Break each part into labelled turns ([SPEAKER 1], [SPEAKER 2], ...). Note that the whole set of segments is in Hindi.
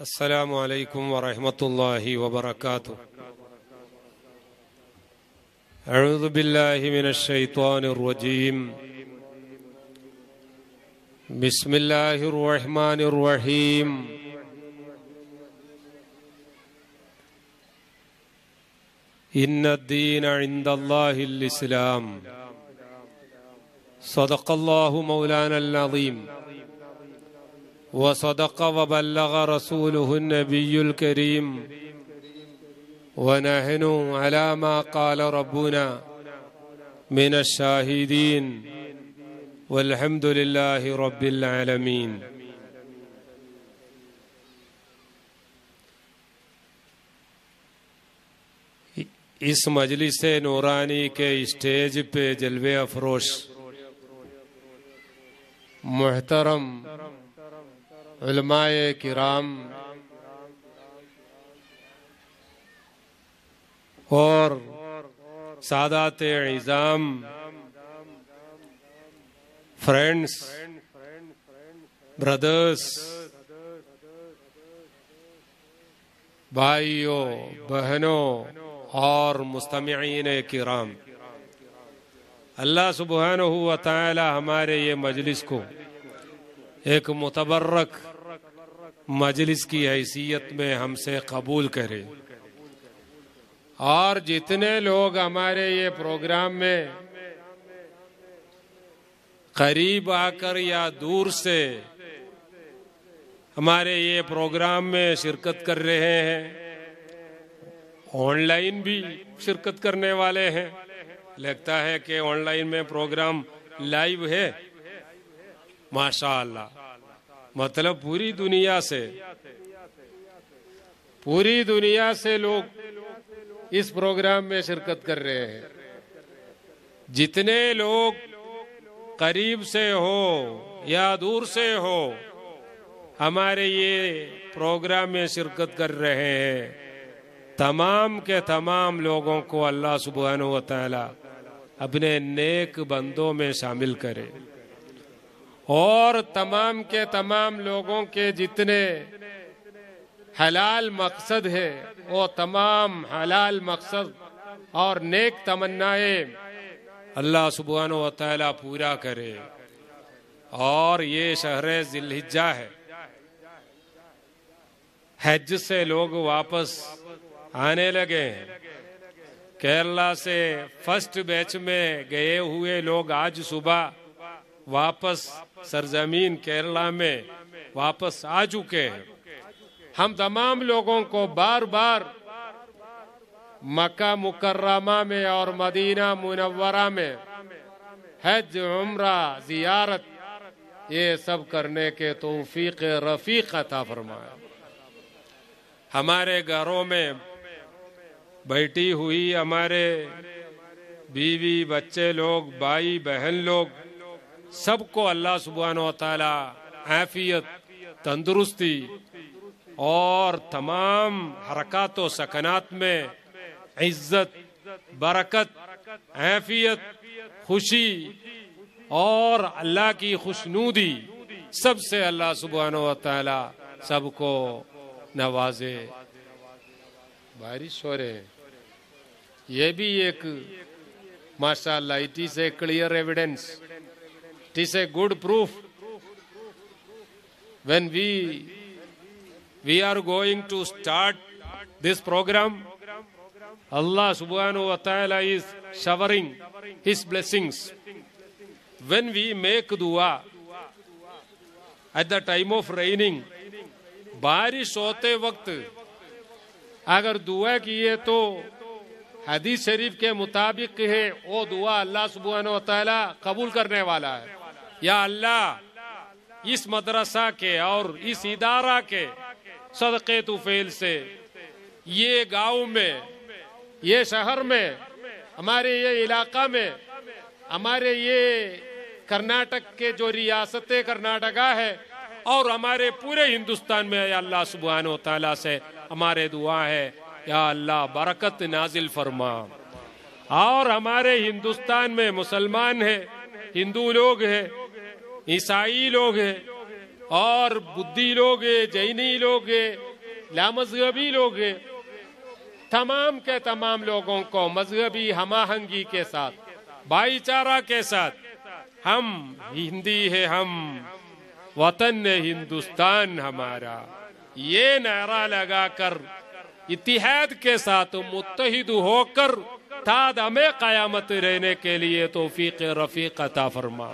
[SPEAKER 1] السلام عليكم ورحمة الله وبركاته أعوذ بالله من الشيطان الرجيم بسم الله الرحمن الرحيم إن الدين عند الله الإسلام صدق الله مولانا العظيم وصدق وبلغ رسوله النبي الكريم ونحن على ما قال ربنا من الشاهدين والحمد لله رب العالمين اس مجلس نورانی کے اسٹیج پہ جلوے افروش محترم उलमाए किराम और सादात निजाम फ्रेंड्स ब्रदर्स भाइयों बहनों और मुस्तमीन किराम अल्लाह सुबहान तला हमारे ये मजलिस को एक मुतबरक मजलिस की हैसियत में हमसे कबूल करे और जितने लोग हमारे ये प्रोग्राम में करीब आकर या दूर से हमारे ये प्रोग्राम में शिरकत कर रहे हैं ऑनलाइन भी शिरकत करने वाले हैं लगता है कि ऑनलाइन में प्रोग्राम लाइव है माशाल्लाह मतलब पूरी दुनिया से पूरी दुनिया से लोग इस प्रोग्राम में शिरकत कर रहे हैं जितने लोग करीब से हो या दूर से हो हमारे ये प्रोग्राम में शिरकत कर रहे हैं तमाम के तमाम लोगों को अल्लाह सुबहान तला अपने नेक बंदों में शामिल करें और तमाम के तमाम लोगों के जितने हलाल मकसद है वो तमाम हलाल मकसद और नेक तमन्नाएं अल्लाह सुबहान तला पूरा करे और ये शहर जिलहिजा है हज से लोग वापस आने लगे हैं केरला से फर्स्ट बैच में गए हुए लोग आज सुबह वापस सरजमीन केरला में वापस आ चुके हैं हम तमाम लोगों को बार बार मक्का मुकर्रमा में और मदीना मुनवरा में हज उमरा जियारत ये सब करने के तोफीक रफीक था फरमाया हमारे घरों में बैठी हुई हमारे बीवी बच्चे लोग भाई बहन लोग सबको अल्लाह सुबहान तंदुरुस्ती और तमाम हरकत व सकनात में इज्जत बरकत हैफियत खुशी और अल्लाह की खुशनूदी सबसे अल्लाह सुबहान तला सबको नवाजे बारिश हो रहे ये भी एक माशा it is a clear evidence it is a good proof. When we we are going to start this program, Allah subhanahu wa ta'ala is showering His blessings. When we make dua at the time of raining, बारिश होते वक्त अगर दुआ किए तो हदीस शरीफ के मुताबिक है वो दुआ अल्लाह सुबहान तला कबूल करने वाला है या अल्लाह इस मदरसा के और इस इदारा के सदक़े तुफेल से ये गांव में ये शहर में हमारे ये इलाका में हमारे ये कर्नाटक के जो रियासत कर्नाटका है और हमारे पूरे हिंदुस्तान में या अल्लाह सुबहान तला से हमारे दुआ है या अल्लाह बरकत नाजिल फरमा और हमारे हिंदुस्तान में मुसलमान है हिंदू लोग हैं ईसाई लोग हैं और बुद्धि लोग हैं जैनी लोग हैं लामजहबी लोग हैं तमाम के तमाम लोगों को मजहबी हमाहंगी के साथ भाईचारा के साथ हम हिंदी है हम वतन हिंदुस्तान हमारा ये नारा लगाकर इतिहाद के साथ मुतहद होकर ताद हमें कयामत रहने के लिए तोफीक रफीक अता फरमा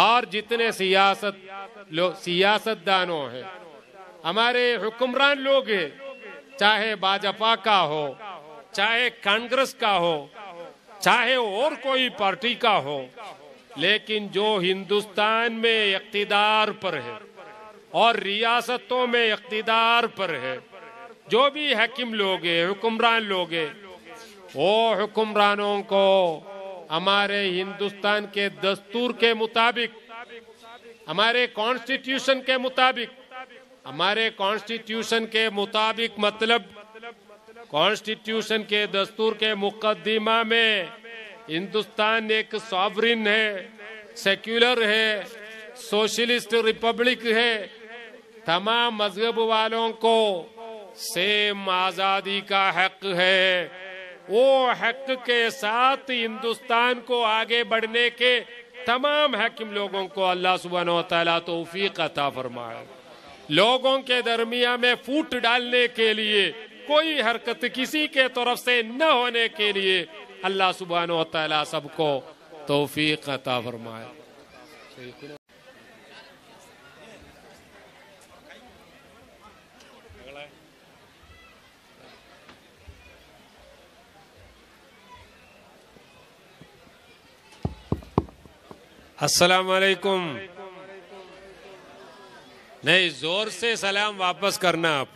[SPEAKER 1] और जितने सियासत सियासतदानों हैं हमारे हुक्मरान लोग हैं चाहे भाजपा का हो चाहे कांग्रेस का हो चाहे और कोई पार्टी का हो लेकिन जो हिंदुस्तान में इकतदार पर है और रियासतों में इकतदार पर है जो भी हकीम लोग हैं हुक्मरान लोग हैं वो हुक्मरानों को हमारे हिंदुस्तान के दस्तूर के मुताबिक हमारे कॉन्स्टिट्यूशन के मुताबिक हमारे कॉन्स्टिट्यूशन के मुताबिक मतलब कॉन्स्टिट्यूशन के दस्तूर के मुकदमा में हिंदुस्तान एक सॉवरिन है सेक्युलर है सोशलिस्ट रिपब्लिक है तमाम मजहब वालों को सेम आजादी का हक है वो हक के साथ हिंदुस्तान को आगे बढ़ने के तमाम हकीम लोगों को अल्लाह सुबह तला तोफ़ी अता फरमाए लोगों के दरमिया में फूट डालने के लिए कोई हरकत किसी के तरफ से न होने के लिए अल्लाह सुबहान तला सबको तोफ़ी अता फरमाए वालेकुम नहीं जोर से सलाम वापस करना आप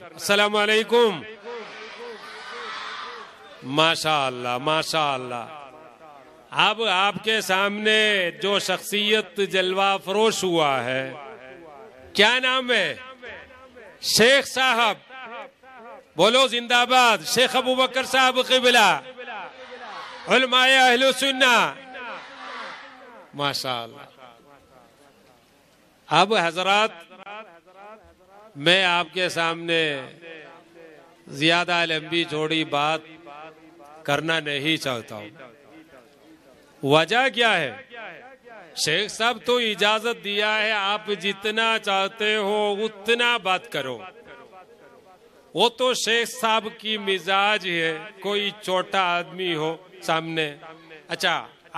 [SPEAKER 1] वालेकुम माशा माशा अब आपके सामने जो शख्सियत जलवा फरोश हुआ है क्या नाम है शेख साहब बोलो जिंदाबाद शेख अबू बकर साहब किबिला उलमाया अहलुसन्ना माशाल्लाह अब हजरत मैं आपके सामने ज्यादा लंबी छोड़ी बात करना नहीं चाहता हूँ वजह क्या है शेख साहब तो इजाजत दिया है आप जितना चाहते हो उतना बात करो वो तो शेख साहब की मिजाज है कोई छोटा आदमी हो सामने अच्छा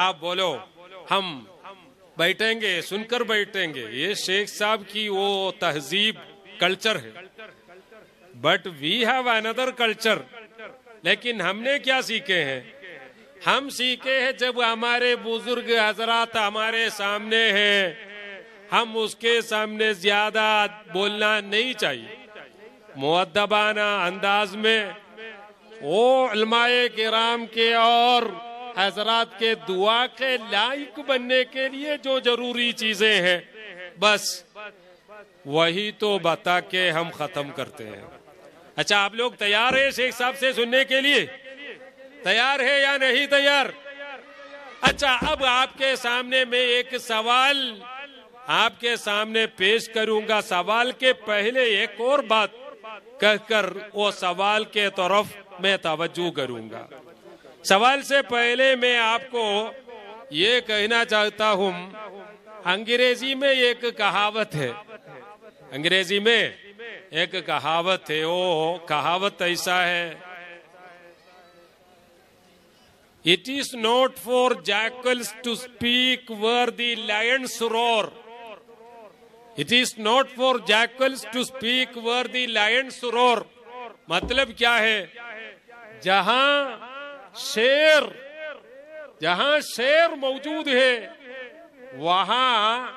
[SPEAKER 1] आप बोलो हम बैठेंगे सुनकर बैठेंगे ये शेख साहब की वो तहजीब कल्चर है but we have another culture लेकिन हमने क्या सीखे हैं हम सीखे हैं जब हमारे बुजुर्ग हजरात हमारे सामने हैं हम उसके सामने ज्यादा बोलना नहीं चाहिए मुद्दबाना अंदाज में वो अलमाए के राम के और हजरात के दुआ के लायक बनने के लिए जो जरूरी चीजें हैं बस वही तो बता के हम खत्म करते हैं अच्छा आप लोग तैयार है शेख साहब से सुनने के लिए तैयार है या नहीं तैयार अच्छा अब आपके सामने मैं एक सवाल आपके सामने पेश करूंगा सवाल के पहले एक और बात कहकर वो सवाल के तरफ मैं तवज्जो करूंगा सवाल से पहले मैं आपको ये कहना चाहता हूँ अंग्रेजी में एक कहावत है अंग्रेजी में एक कहावत है ओ कहावत ऐसा है it is not for jackals to speak where the lions roar it is not for jackals to speak where the lions roar मतलब क्या है जहां शेर जहां शेर मौजूद है वहां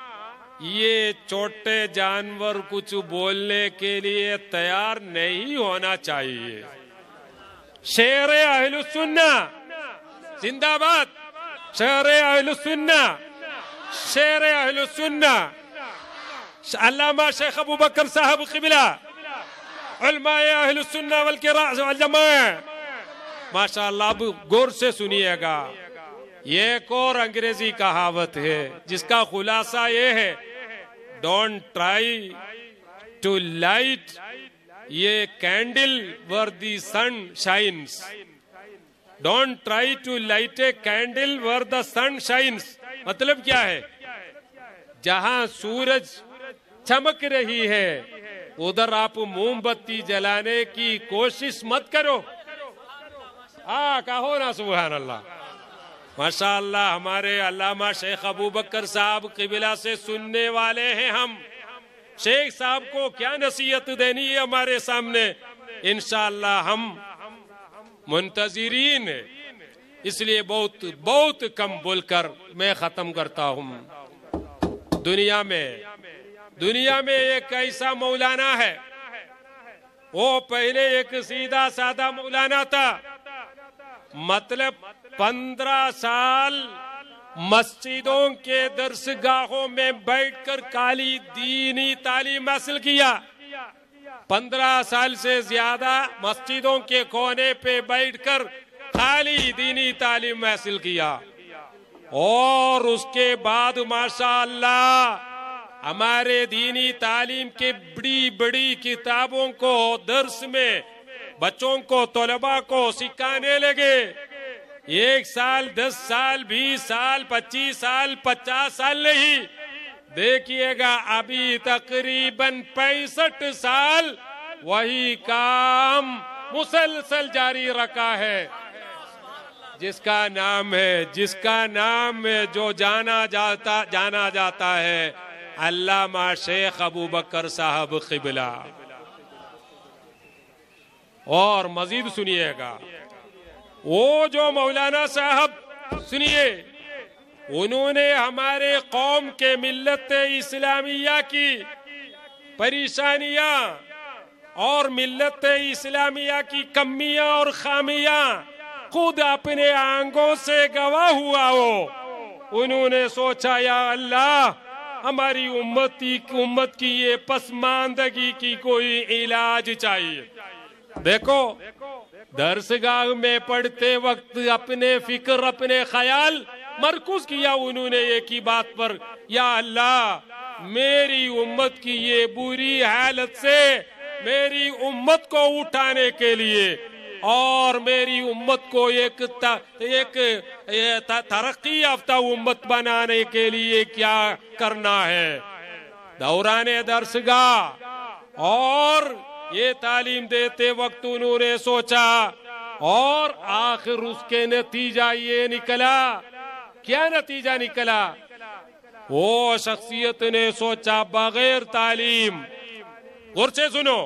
[SPEAKER 1] ये छोटे जानवर कुछ बोलने के लिए तैयार नहीं होना चाहिए शेर अहल सुन्ना जिंदाबाद शेर अहल सुन्ना शेर अहल सुन्ना अल्लामा शेख अबू बकर साहब किबिला अहल सुन्ना बल्कि जमा माशाल्लाह अब गौर से सुनिएगा ये एक और अंग्रेजी कहावत है जिसका खुलासा ये है डोंट ट्राई टू लाइट ये candle where the sun shines don't try to light a candle where the sun shines मतलब क्या है जहां सूरज चमक रही है उधर आप मोमबत्ती जलाने की कोशिश मत करो हाँ कहो ना सुबह अल्लाह माशा हमारे अलामा शेख अबू बकर साहब किबिला से सुनने वाले हैं हम शेख साहब को क्या नसीहत देनी है हमारे सामने इनशाला हम मुंतजरीन है इसलिए बहुत बहुत कम बोलकर मैं खत्म करता हूँ दुनिया में दुनिया में एक ऐसा मौलाना है वो पहले एक सीधा साधा मौलाना था मतलब पंद्रह साल मस्जिदों के दरसगाहों में बैठकर काली दीनी तालीम हासिल किया पंद्रह साल से ज्यादा मस्जिदों के कोने पे बैठकर खाली दीनी तालीम हासिल किया और उसके बाद माशाल्लाह हमारे दीनी तालीम के बड़ी बड़ी किताबों को दर्श में बच्चों को तलबा को सिखाने लगे एक साल दस साल बीस साल पच्चीस साल पचास साल नहीं देखिएगा अभी तकरीबन पैंसठ साल वही काम मुसलसल जारी रखा है जिसका नाम है जिसका नाम है जो जाना जाता जाना जाता है अल्लाह शेख अबू बकर साहब खिबला और मजीद सुनिएगा वो जो मौलाना साहब सुनिए उन्होंने हमारे कौम के मिलत इस्लामिया की परेशानियां और मिलत इस्लामिया की कमियां और खामियां खुद अपने आंगों से गवाह हुआ हो उन्होंने सोचा या अल्लाह हमारी उम्मत की उम्मत की ये पसमानदगी की कोई इलाज चाहिए देखो दरसगाह में पढ़ते वक्त अपने फिक्र अपने ख्याल मरकूज किया उन्होंने एक ही बात पर या अल्लाह मेरी उम्मत की ये बुरी हालत से मेरी उम्मत को उठाने के लिए और मेरी उम्मत को एक एक तरक्की याफ्ता उम्मत बनाने के लिए क्या करना है दौरान दरसगाह और ये तालीम देते वक्त उन्होंने सोचा और आखिर उसके नतीजा ये निकला क्या नतीजा निकला वो शख्सियत ने सोचा बगैर तालीम और से सुनो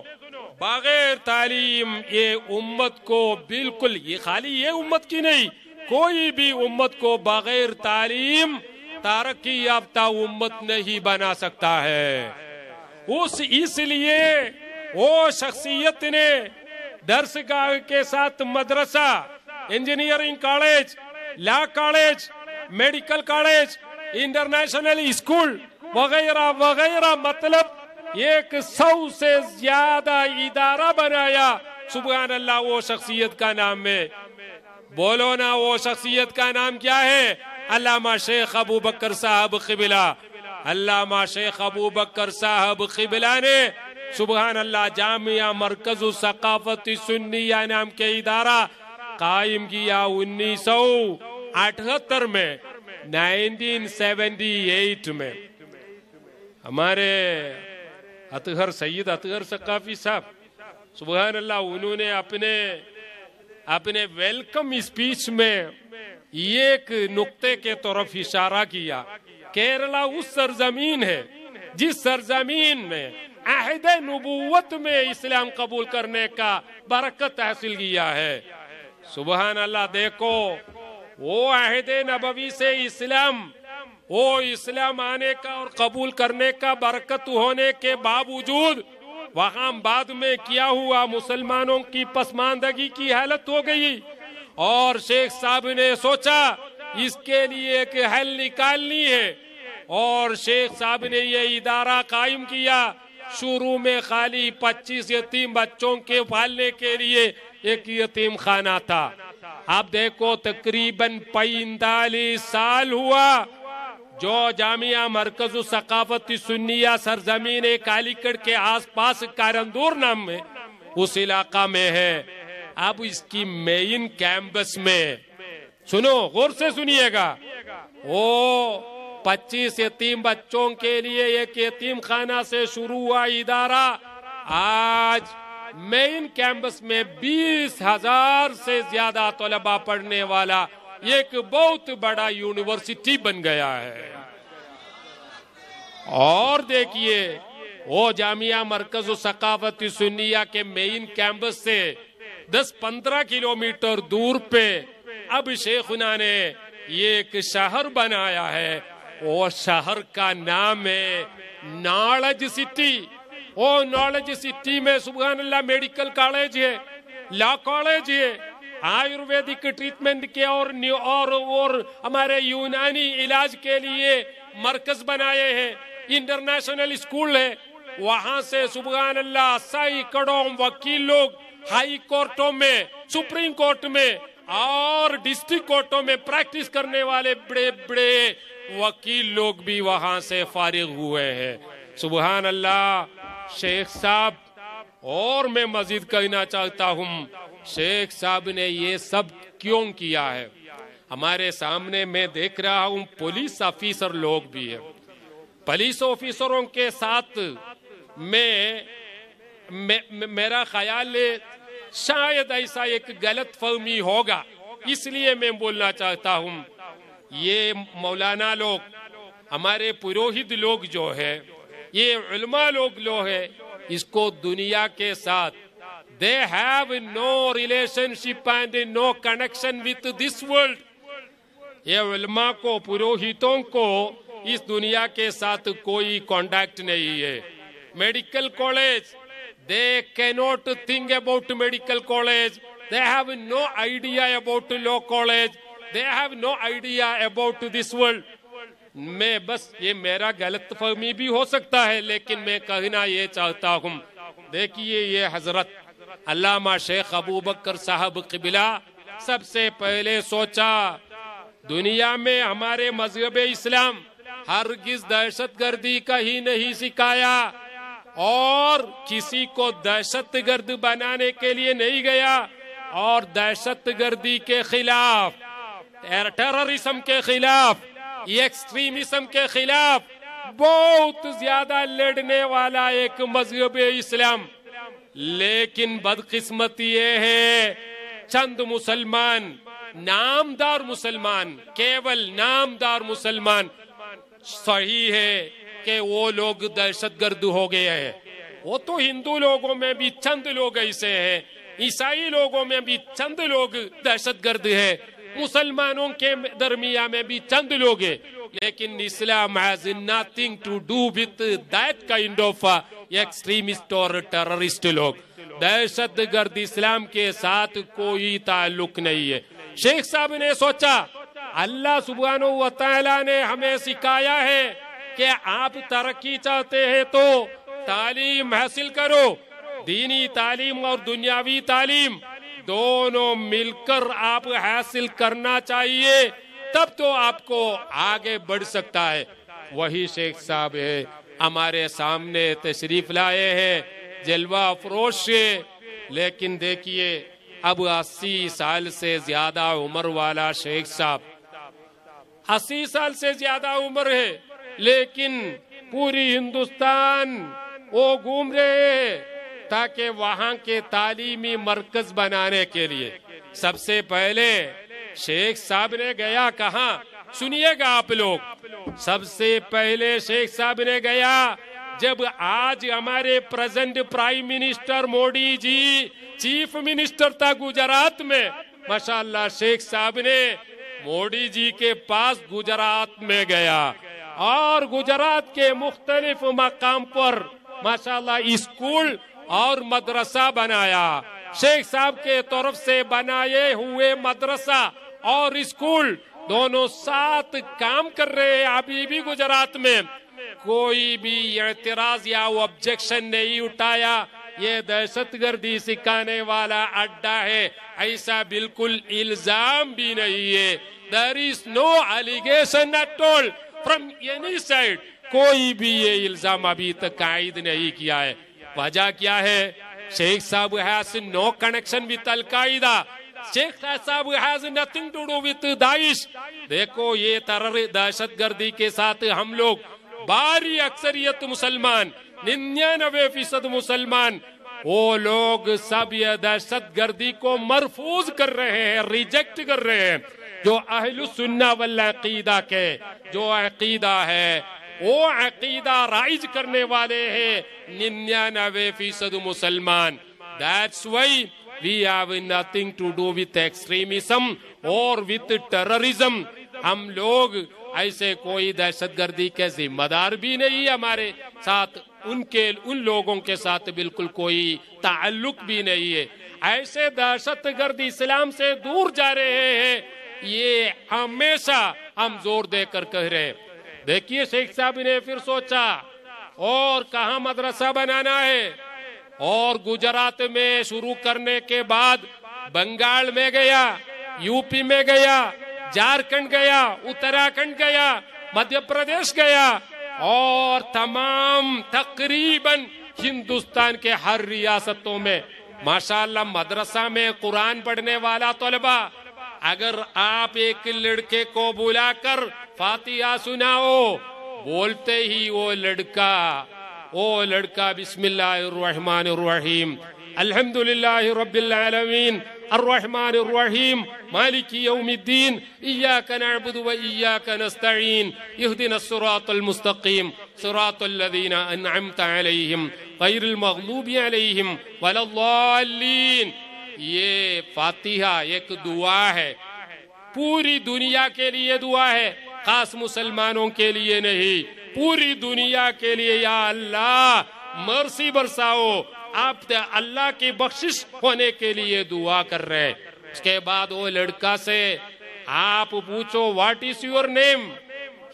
[SPEAKER 1] बगैर तालीम ये उम्मत को बिल्कुल ये खाली ये उम्मत की नहीं कोई भी उम्मत को बगैर तालीम तारकी याफ्ता उम्मत नहीं बना सकता है उस इसलिए वो शख्सियत ने दर्शगाह के साथ मदरसा engineering college law college medical college international school वगैरह वगैरह मतलब एक सौ से ज्यादा इदारा बनाया सुबह अल्लाह वो शख्सियत का नाम है बोलो ना वो शख्सियत का नाम क्या है अल्लामा शेख अबू बकर साहब खिबिला अल्लामा शेख अबू बकर साहब खिबिला ने सुबहान अल्लाह जामिया मरकज सकाफती सुन्निया नाम के इदारा कायम किया उन्नीस सौ अठहत्तर में एट में हमारे अतहर सैयद अतहर सकाफी साहब सुबहान अल्लाह उन्होंने अपने अपने वेलकम स्पीच में एक नुक्ते के तरफ इशारा किया केरला उस सरजमीन है जिस सरजमीन में अहद नबूत में इस्लाम कबूल करने का बरकत हासिल किया है सुबह अल्लाह देखो वो अहद नबवी से इस्लाम वो इस्लाम आने का और कबूल करने का बरकत होने के बावजूद वहाँ बाद में किया हुआ मुसलमानों की पसमानदगी की हालत हो गई और शेख साहब ने सोचा इसके लिए एक हल निकालनी है और शेख साहब ने ये इदारा कायम किया शुरू में खाली पच्चीस यतीम बच्चों के पालने के लिए एक यतीम खाना था अब देखो तकरीबन पैंतालीस साल हुआ जो जामिया मरकज सकाफती सुनिया सरजमीन कालीकड़ के आसपास कारंदूर नाम में उस इलाका में है अब इसकी मेन कैंपस में सुनो गौर से सुनिएगा ओ पच्चीस यतीम बच्चों के लिए एक यतीम खाना से शुरू हुआ इदारा आज मेन कैंपस में बीस हजार से ज्यादा तलबा पढ़ने वाला एक बहुत बड़ा यूनिवर्सिटी बन गया है और देखिए वो जामिया मरकज सकाफती सुनिया के मेन कैंपस से 10-15 किलोमीटर दूर पे अब शेखुना ने ये एक शहर बनाया है ओ शहर का नाम है नॉलेज सिटी ओ नॉलेज सिटी में सुबह अल्लाह मेडिकल कॉलेज है लॉ कॉलेज है आयुर्वेदिक ट्रीटमेंट के और और और हमारे यूनानी इलाज के लिए मरकज बनाए हैं इंटरनेशनल स्कूल है वहाँ से सुबह अल्लाह सैकड़ों वकील लोग हाई कोर्टों में सुप्रीम कोर्ट में और डिस्ट्रिक्ट कोर्टों में प्रैक्टिस करने वाले बड़े बड़े वकील लोग भी वहाँ से फारिग हुए हैं सुबह अल्लाह शेख साहब और मैं मजीद कहना चाहता हूँ शेख साहब ने ये सब क्यों किया है हमारे सामने मैं देख रहा हूँ पुलिस ऑफिसर लोग भी है पुलिस ऑफिसरों के साथ मैं, मैं मेरा ख्याल है शायद ऐसा एक गलत फहमी होगा इसलिए मैं बोलना चाहता हूँ ये मौलाना लोग हमारे पुरोहित लोग जो है ये उलमा लोग जो है इसको दुनिया के साथ they have no relationship and no connection with this world ये उलमा को पुरोहितों को इस दुनिया के साथ कोई कांटेक्ट नहीं है medical college they cannot think about medical college they have no idea about law college they have no idea about this world मैं बस ये मेरा गलत फहमी भी हो सकता है लेकिन मैं कहना ये चाहता हूँ देखिए ये हजरत अल्लामा शेख अबू बकर साहब किबिला सबसे पहले सोचा दुनिया में हमारे मजहब इस्लाम हर किस दहशत गर्दी का ही नहीं सिखाया और किसी को दहशत गर्द बनाने के लिए नहीं गया और दहशत गर्दी के खिलाफ टेररिज्म के खिलाफ एक्सट्रीमिज्म के खिलाफ बहुत ज्यादा लड़ने वाला एक मजहब इस्लाम लेकिन बदकिस्मती ये है चंद मुसलमान नामदार मुसलमान केवल नामदार मुसलमान सही है कि वो लोग दहशत गर्द हो गए हैं वो तो हिंदू लोगों में भी चंद लोग ऐसे हैं ईसाई लोगों में भी चंद लोग दहशत गर्द है मुसलमानों के दरमिया में भी चंद लोग हैं लेकिन Islam has nothing to do with that kind of extremist और टेररिस्ट लोग दहशत गर्द इस्लाम के साथ कोई ताल्लुक नहीं है शेख साहब ने सोचा अल्लाह सुबहान ने हमें सिखाया है कि आप तरक्की चाहते हैं तो तालीम हासिल करो दीनी तालीम और दुनियावी तालीम दोनों मिलकर आप हासिल करना चाहिए तब तो आपको आगे बढ़ सकता है वही शेख साहब है हमारे सामने तशरीफ लाए हैं जलवा अफरोश से लेकिन देखिए अब अस्सी साल से ज्यादा उम्र वाला शेख साहब अस्सी साल से ज्यादा उम्र है लेकिन पूरी हिंदुस्तान वो घूम रहे हैं ताकि वहाँ के तालीमी मरकज बनाने के लिए सबसे पहले शेख साहब ने गया कहा सुनिएगा आप लोग सबसे पहले शेख साहब ने गया जब आज हमारे present prime minister Modi ji chief minister था गुजरात में माशाल्लाह शेख साहब ने मोदी जी के पास गुजरात में गया और गुजरात के मुख्तलिफ मकाम पर माशाल्लाह स्कूल और मदरसा बनाया शेख साहब के तरफ से बनाए हुए मदरसा और स्कूल दोनों साथ काम कर रहे हैं अभी भी गुजरात में कोई भी एतराज या ऑब्जेक्शन नहीं उठाया ये दहशतगर्दी सिखाने वाला अड्डा है ऐसा बिल्कुल इल्जाम भी नहीं है there is no allegation at all from any side कोई भी ये इल्जाम अभी तक कायद नहीं किया है वजह क्या है शेख साहब has no connection with Al Qaeda शेख साहब has nothing to do with Daesh देखो ये तरह दहशत गर्दी के साथ हम लोग बारी अक्सरियत मुसलमान निन्यानवे फीसद मुसलमान वो लोग सब ये दहशत गर्दी को मरफूज कर रहे हैं रिजेक्ट कर रहे हैं जो अहल सुन्ना वल्लाकीदा के जो अकीदा है वो अकीदा राइज करने वाले हैं निन्यानवे फीसद मुसलमान that's why we have nothing to do with extremism or with terrorism हम लोग ऐसे कोई दहशतगर्दी के जिम्मेदार भी नहीं हमारे साथ उनके उन लोगों के साथ बिल्कुल कोई ताल्लुक भी नहीं है ऐसे दहशतगर्द इस्लाम से दूर जा रहे हैं ये हमेशा हम जोर देकर कह रहे हैं देखिए शेख साहब ने फिर सोचा और कहा मदरसा बनाना है और गुजरात में शुरू करने के बाद बंगाल में गया यूपी में गया झारखंड गया उत्तराखंड गया मध्य प्रदेश गया और तमाम तकरीबन हिंदुस्तान के हर रियासतों में माशाल्लाह मदरसा में कुरान पढ़ने वाला तलबा अगर आप एक लड़के को बुलाकर फातिया सुनाओ बोलते ही वो लड़का ओ लड़का बिस्मिल्लाहिर्रहमानिर्रहीम അൽഹംദുലില്ലാഹി റബ്ബിൽ ആലമീൻ الرحمن الرحيم مالك يوم الدين إياك نعبد وإياك نستعين اهدنا الصراط المستقيم صراط الذين أنعمت عليهم غير المغلوب عليهم ولا الضالين یہ فاتحہ ایک دعا ہے पूरी दुनिया के लिए दुआ है खास मुसलमानों के लिए नहीं पूरी दुनिया के लिए या अल्लाह मर्सी बरसाओ आप तो अल्लाह की बख्शिश होने के लिए दुआ कर रहे हैं उसके बाद वो लड़का से आप पूछो what is your name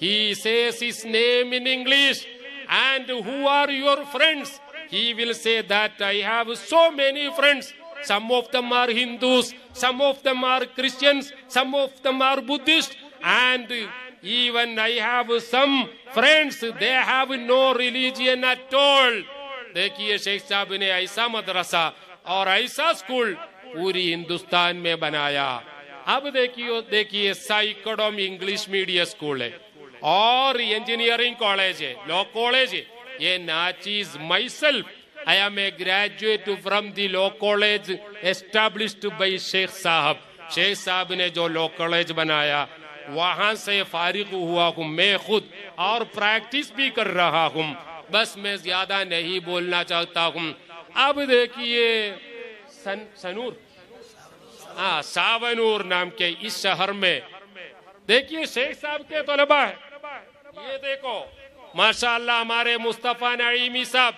[SPEAKER 1] he says his name in English and who are your friends he will say that I have so many friends Some of them are Hindus, some of them are Christians, some of them are buddhist and even I have some friends, they have no religion at all. dekhiye sheikh sahab ne aisa madrasa aur aisa school puri hindustan mein banaya अब देखिए देखिए सैकड़ों इंग्लिश मीडियम स्कूल है और इंजीनियरिंग कॉलेज है लॉ कॉलेज है ये नाचीज माई I am a graduate from the law college established by Sheikh साहब शेख साहब ने जो law college बनाया वहाँ से फारिग हुआ हूँ मैं खुद और प्रैक्टिस भी कर रहा हूँ बस मैं ज्यादा नहीं बोलना चाहता हूँ अब देखिए सन सनूर हाँ सावनूर नाम के इस शहर में देखिए शेख साहब के तलबा है ये देखो माशाल्लाह हमारे मुस्तफ़ा नईमी साहब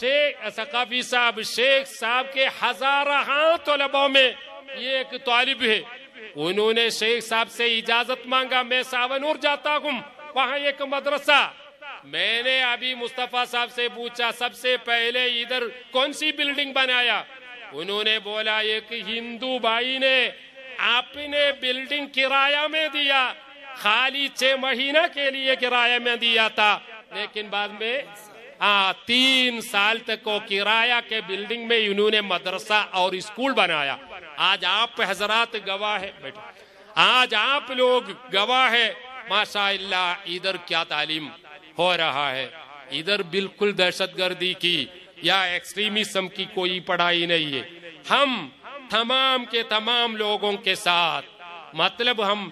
[SPEAKER 1] शेख सकाफी साहब शेख साहब के हजारा तलबों में ये एक तालिब है उन्होंने शेख साहब से इजाजत मांगा मैं सावनूर जाता हूँ वहाँ एक मदरसा मैंने अभी मुस्तफ़ा साहब से पूछा सबसे पहले इधर कौन सी बिल्डिंग बनाया उन्होंने बोला एक हिंदू भाई ने आपने बिल्डिंग किराया में दिया खाली छह महीना के लिए किराया में दिया था लेकिन बाद में आ, तीन साल तक को किराया के बिल्डिंग में इन्होंने मदरसा और स्कूल बनाया आज आप हजरात गवाह है बेटा आज आप लोग गवाह है माशा इधर क्या तालीम हो रहा है इधर बिल्कुल दहशतगर्दी की या एक्सट्रीमिज्म की कोई पढ़ाई नहीं है हम तमाम के तमाम लोगों के साथ मतलब हम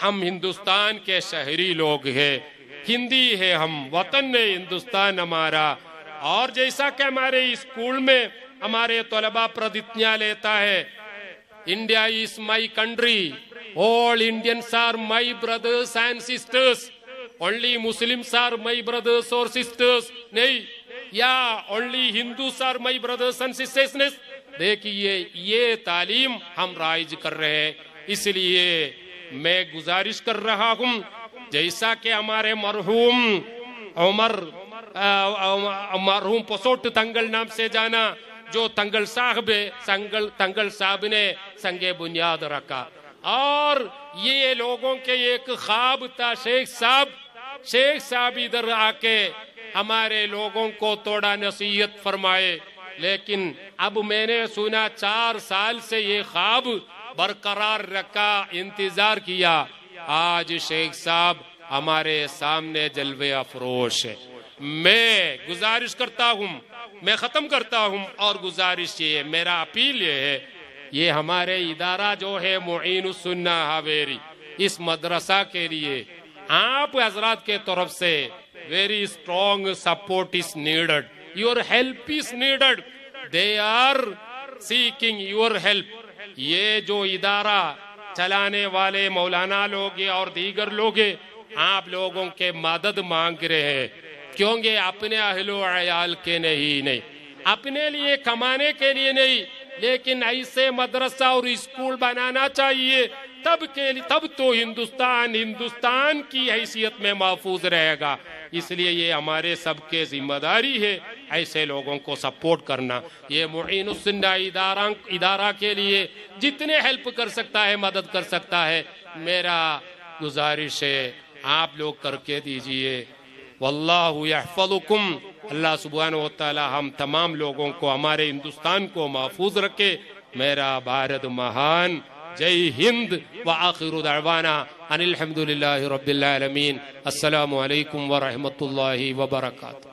[SPEAKER 1] हम हिंदुस्तान के शहरी लोग हैं हिंदी है हम वतन है हिंदुस्तान हमारा और जैसा कि हमारे स्कूल में हमारे तलबा प्रतिज्ञा लेता है India is my country all Indians are my brothers and sisters only Muslims are my brothers और सिस्टर्स नहीं या only Hindu are my brothers and sisters देखिए ये तालीम हम राइज कर रहे हैं इसलिए मैं गुजारिश कर रहा हूँ जैसा कि हमारे मरहूम उमर मरहूम पसोट तंगल नाम से जाना जो तंगल साहब संगल तंगल साहब ने संगे बुनियाद रखा और ये लोगों के एक ख्वाब था शेख साहब शेख साहब इधर आके हमारे लोगों को थोड़ा नसीहत फरमाए लेकिन अब मैंने सुना चार साल से ये ख्वाब बरकरार रखा इंतजार किया आज शेख साहब हमारे सामने जलवे अफरोश है मैं गुजारिश करता हूँ मैं ख़त्म करता हूँ और गुजारिश ये मेरा अपील ये है ये हमारे इदारा जो है मोइन सुन्ना हावेरी इस मदरसा के लिए आप हजरात के तरफ से very strong support is needed your help is needed they are seeking your help ये जो इदारा चलाने वाले मौलाना लोग और दीगर लोग आप लोगों के मदद मांग रहे हैं क्योंकि अपने अहलो अयाल के नहीं नहीं अपने लिए कमाने के लिए नहीं लेकिन ऐसे मदरसा और स्कूल बनाना चाहिए तब के लिए तब तो हिंदुस्तान हिंदुस्तान की हैसियत में महफूज रहेगा इसलिए ये हमारे सबके जिम्मेदारी है ऐसे लोगों को सपोर्ट करना ये मुइन इदारा इदारा के लिए जितने हेल्प कर सकता है मदद कर सकता है मेरा गुजारिश है आप लोग करके दीजिए वल्लाफलकुम अल्लाह सुबहान ताली हम तमाम लोगों को हमारे हिंदुस्तान को महफूज रखे मेरा भारत महान جاي هند وآخر دعوانا أن الحمد لله رب العالمين السلام عليكم ورحمة الله وبركاته